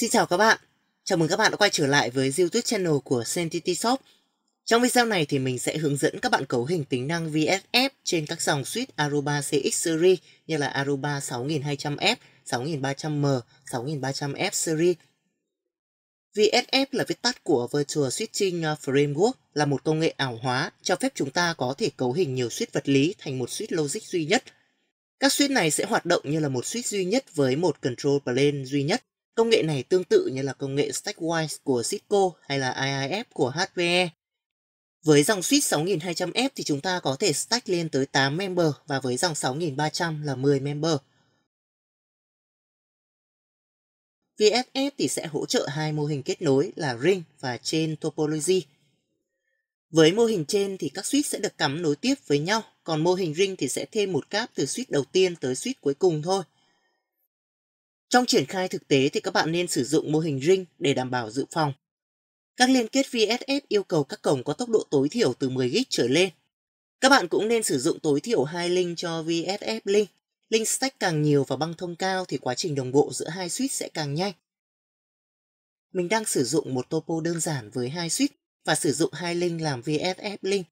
Xin chào các bạn, chào mừng các bạn đã quay trở lại với YouTube channel của Sentity Shop. Trong video này thì mình sẽ hướng dẫn các bạn cấu hình tính năng VFF trên các dòng suite Aruba CX Series như là Aruba 6200F, 6300M, 6300F Series. VFF là viết tắt của Virtual Switching Framework, là một công nghệ ảo hóa cho phép chúng ta có thể cấu hình nhiều suite vật lý thành một suite logic duy nhất. Các suite này sẽ hoạt động như là một suite duy nhất với một control plane duy nhất Công nghệ này tương tự như là công nghệ Stackwise của Cisco hay là IIF của HPE. Với dòng switch 6200F thì chúng ta có thể stack lên tới 8 member và với dòng 6300 là 10 member. VSF thì sẽ hỗ trợ hai mô hình kết nối là ring và chain topology. Với mô hình trên thì các switch sẽ được cắm nối tiếp với nhau, còn mô hình ring thì sẽ thêm một cáp từ switch đầu tiên tới switch cuối cùng thôi. Trong triển khai thực tế thì các bạn nên sử dụng mô hình ring để đảm bảo dự phòng. Các liên kết VSS yêu cầu các cổng có tốc độ tối thiểu từ 10 gig trở lên. Các bạn cũng nên sử dụng tối thiểu hai link cho VSS link. Link stack càng nhiều và băng thông cao thì quá trình đồng bộ giữa hai switch sẽ càng nhanh. Mình đang sử dụng một topo đơn giản với hai switch và sử dụng hai link làm VSS link.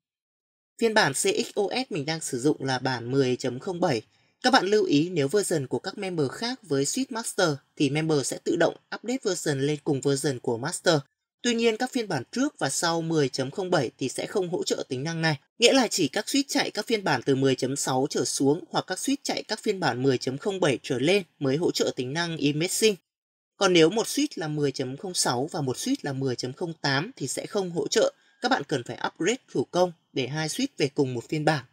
Phiên bản CXOS mình đang sử dụng là bản 10.07 các bạn lưu ý nếu version của các member khác với Suite Master thì member sẽ tự động update version lên cùng version của Master. Tuy nhiên các phiên bản trước và sau 10.07 thì sẽ không hỗ trợ tính năng này. Nghĩa là chỉ các suite chạy các phiên bản từ 10.6 trở xuống hoặc các suite chạy các phiên bản 10.07 trở lên mới hỗ trợ tính năng image sync. Còn nếu một suite là 10.06 và một suite là 10.08 thì sẽ không hỗ trợ. Các bạn cần phải upgrade thủ công để hai suite về cùng một phiên bản.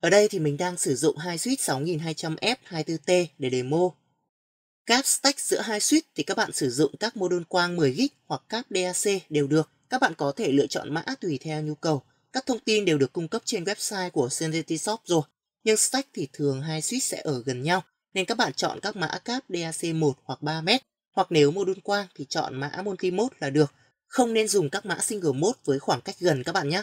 Ở đây thì mình đang sử dụng hai switch 6200F24T để demo. Cáp stack giữa hai switch thì các bạn sử dụng các mô đun quang 10G hoặc cáp DAC đều được. Các bạn có thể lựa chọn mã tùy theo nhu cầu. Các thông tin đều được cung cấp trên website của Synergy Shop rồi. Nhưng stack thì thường hai switch sẽ ở gần nhau, nên các bạn chọn các mã cáp DAC1 hoặc 3m, hoặc nếu mô đun quang thì chọn mã multi mode là được. Không nên dùng các mã single mode với khoảng cách gần các bạn nhé.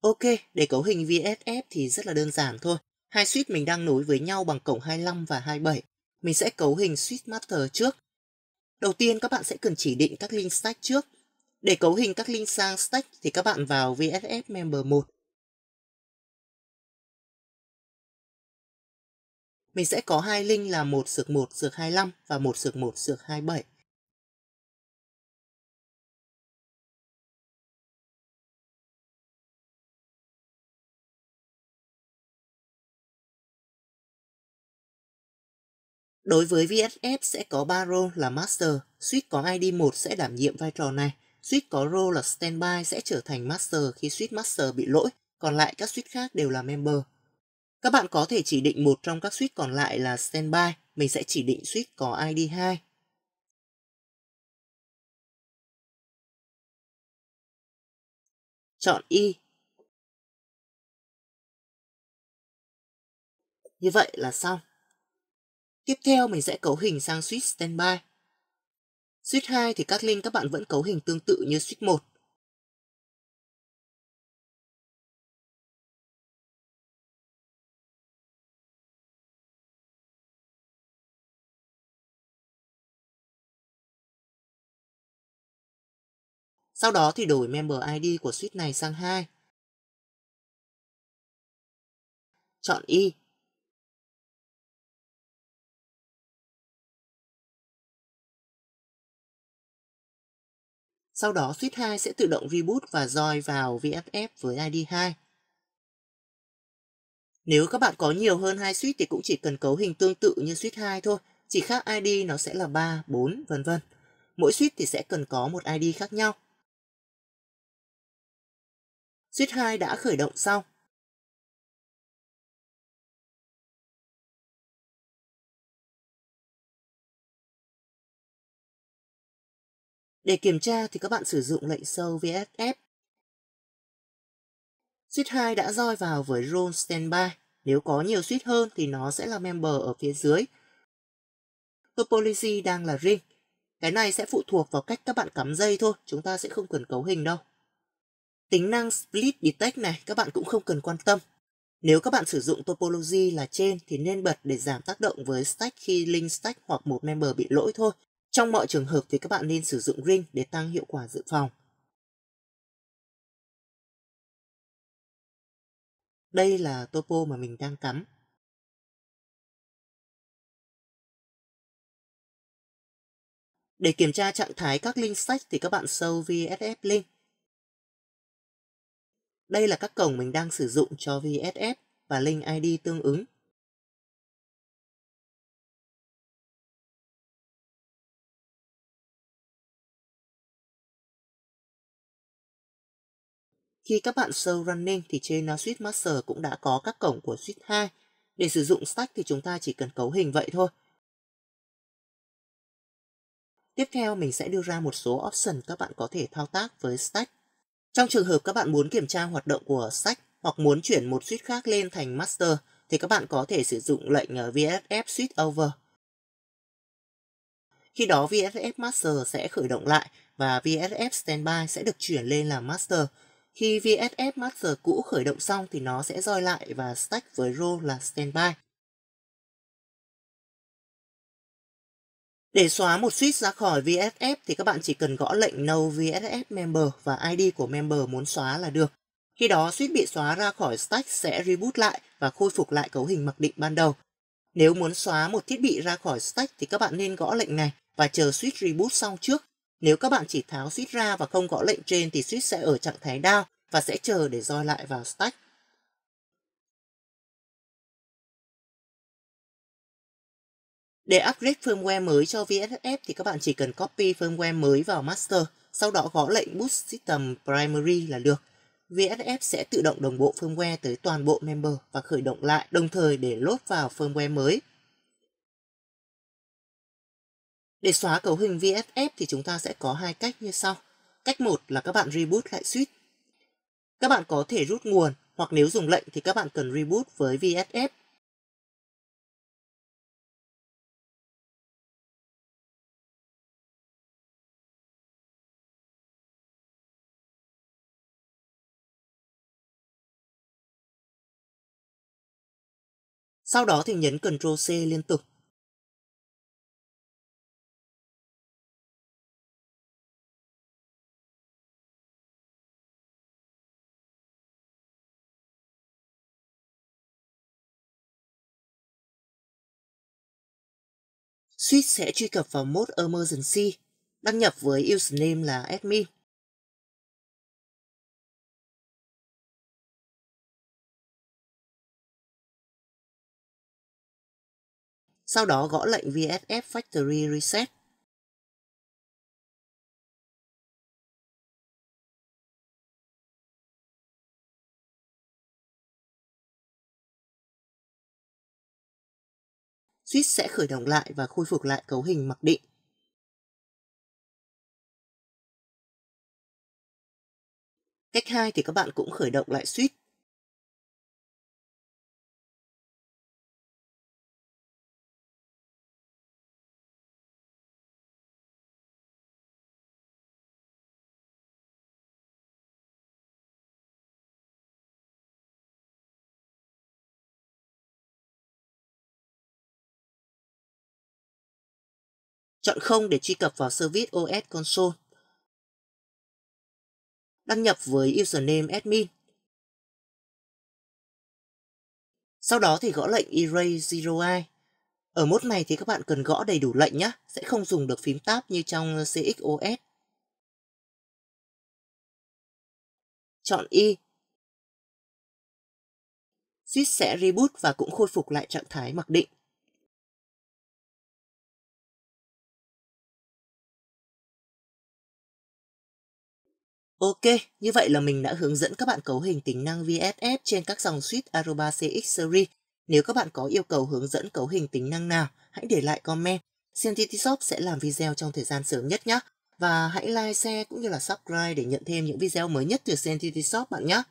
Ok, để cấu hình VSF thì rất là đơn giản thôi. Hai switch mình đang nối với nhau bằng cổng 25 và 27. Mình sẽ cấu hình switch master trước. Đầu tiên các bạn sẽ cần chỉ định các link stack trước. Để cấu hình các link sang stack thì các bạn vào VSF member 1. Mình sẽ có hai link là một sược 1 sược 25 và một sược 1 sược 27. Đối với VSS sẽ có 3 role là Master, switch có ID 1 sẽ đảm nhiệm vai trò này, switch có role là Standby sẽ trở thành Master khi switch Master bị lỗi, còn lại các switch khác đều là Member. Các bạn có thể chỉ định một trong các switch còn lại là Standby, mình sẽ chỉ định switch có ID 2. Chọn Y. Như vậy là xong. Tiếp theo mình sẽ cấu hình sang switch standby. Switch 2 thì các link các bạn vẫn cấu hình tương tự như switch 1. Sau đó thì đổi member ID của switch này sang 2. Chọn Y Sau đó Switch 2 sẽ tự động reboot và join vào VFF với ID 2. Nếu các bạn có nhiều hơn hai switch thì cũng chỉ cần cấu hình tương tự như switch 2 thôi, chỉ khác ID nó sẽ là 3, 4 vân vân. Mỗi switch thì sẽ cần có một ID khác nhau. switch 2 đã khởi động xong, Để kiểm tra thì các bạn sử dụng lệnh sâu VSF. Suite 2 đã roi vào với Role Standby. Nếu có nhiều suite hơn thì nó sẽ là member ở phía dưới. Topology đang là ring. Cái này sẽ phụ thuộc vào cách các bạn cắm dây thôi, chúng ta sẽ không cần cấu hình đâu. Tính năng Split Detect này các bạn cũng không cần quan tâm. Nếu các bạn sử dụng topology là trên thì nên bật để giảm tác động với stack khi link stack hoặc một member bị lỗi thôi, trong mọi trường hợp thì các bạn nên sử dụng ring để tăng hiệu quả dự phòng. Đây là topo mà mình đang cắm. Để kiểm tra trạng thái các link sách thì các bạn sâu VSF link. Đây là các cổng mình đang sử dụng cho VSF và link ID tương ứng. Khi các bạn search running thì trên uh, Suite Master cũng đã có các cổng của Suite 2. Để sử dụng stack thì chúng ta chỉ cần cấu hình vậy thôi. Tiếp theo mình sẽ đưa ra một số option các bạn có thể thao tác với stack. Trong trường hợp các bạn muốn kiểm tra hoạt động của stack hoặc muốn chuyển một suite khác lên thành master thì các bạn có thể sử dụng lệnh uh, VFF Switch Over. Khi đó VFF Master sẽ khởi động lại và VFF Standby sẽ được chuyển lên làm Master khi VFF Master cũ khởi động xong thì nó sẽ roi lại và stack với role là standby. Để xóa một switch ra khỏi VFF thì các bạn chỉ cần gõ lệnh no VFF member và ID của member muốn xóa là được. Khi đó switch bị xóa ra khỏi stack sẽ reboot lại và khôi phục lại cấu hình mặc định ban đầu. Nếu muốn xóa một thiết bị ra khỏi stack thì các bạn nên gõ lệnh này và chờ switch reboot xong trước nếu các bạn chỉ tháo switch ra và không gõ lệnh trên thì switch sẽ ở trạng thái down và sẽ chờ để roi lại vào stack. Để upgrade firmware mới cho VSF thì các bạn chỉ cần copy firmware mới vào master, sau đó gõ lệnh boot system primary là được. VSF sẽ tự động đồng bộ firmware tới toàn bộ member và khởi động lại đồng thời để load vào firmware mới. Để xóa cấu hình VFF thì chúng ta sẽ có hai cách như sau. Cách một là các bạn reboot lại switch. Các bạn có thể rút nguồn hoặc nếu dùng lệnh thì các bạn cần reboot với VFF. Sau đó thì nhấn Ctrl C liên tục Suite sẽ truy cập vào mode Emergency, đăng nhập với username là admin. Sau đó gõ lệnh VSF Factory Reset. suýt sẽ khởi động lại và khôi phục lại cấu hình mặc định. Cách 2 thì các bạn cũng khởi động lại suýt Chọn không để truy cập vào Service OS Console. Đăng nhập với username admin. Sau đó thì gõ lệnh Erase Zero i Ở mốt này thì các bạn cần gõ đầy đủ lệnh nhé, sẽ không dùng được phím tab như trong CXOS. Chọn Y. Switch sẽ reboot và cũng khôi phục lại trạng thái mặc định. Ok, như vậy là mình đã hướng dẫn các bạn cấu hình tính năng VFF trên các dòng suite Aruba CX Series. Nếu các bạn có yêu cầu hướng dẫn cấu hình tính năng nào, hãy để lại comment. CNTT Shop sẽ làm video trong thời gian sớm nhất nhé. Và hãy like, share cũng như là subscribe để nhận thêm những video mới nhất từ CNTT Shop bạn nhé.